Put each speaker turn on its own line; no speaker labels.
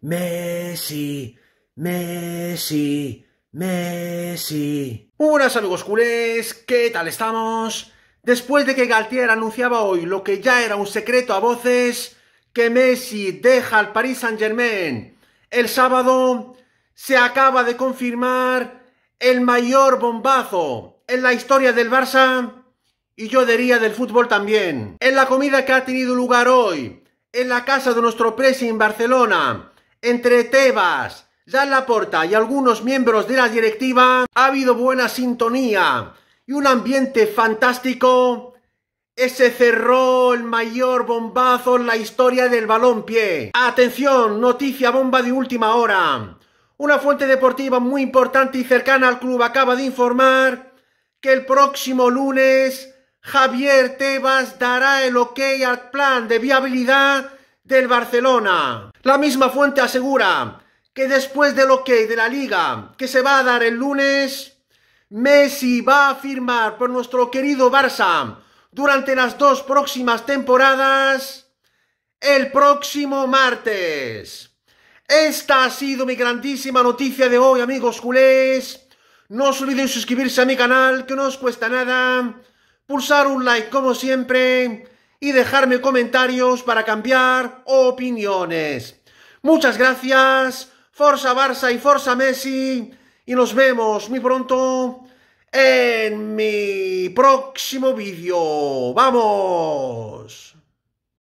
Messi, Messi, Messi. Hola buenas amigos culés, ¿qué tal estamos? Después de que Galtier anunciaba hoy lo que ya era un secreto a voces, que Messi deja al Paris Saint Germain el sábado, se acaba de confirmar el mayor bombazo en la historia del Barça y yo diría del fútbol también. En la comida que ha tenido lugar hoy, en la casa de nuestro presi en Barcelona, entre Tebas, Jan Laporta y algunos miembros de la directiva ha habido buena sintonía y un ambiente fantástico. Ese cerró el mayor bombazo en la historia del balompié. Atención, noticia bomba de última hora. Una fuente deportiva muy importante y cercana al club acaba de informar que el próximo lunes Javier Tebas dará el ok al plan de viabilidad del Barcelona. La misma fuente asegura que después del ok de la liga que se va a dar el lunes, Messi va a firmar por nuestro querido Barça durante las dos próximas temporadas el próximo martes. Esta ha sido mi grandísima noticia de hoy, amigos culés. No os olvidéis suscribirse a mi canal, que no os cuesta nada. Pulsar un like como siempre y dejarme comentarios para cambiar opiniones. Muchas gracias, Forza Barça y Forza Messi, y nos vemos muy pronto en mi próximo vídeo. ¡Vamos!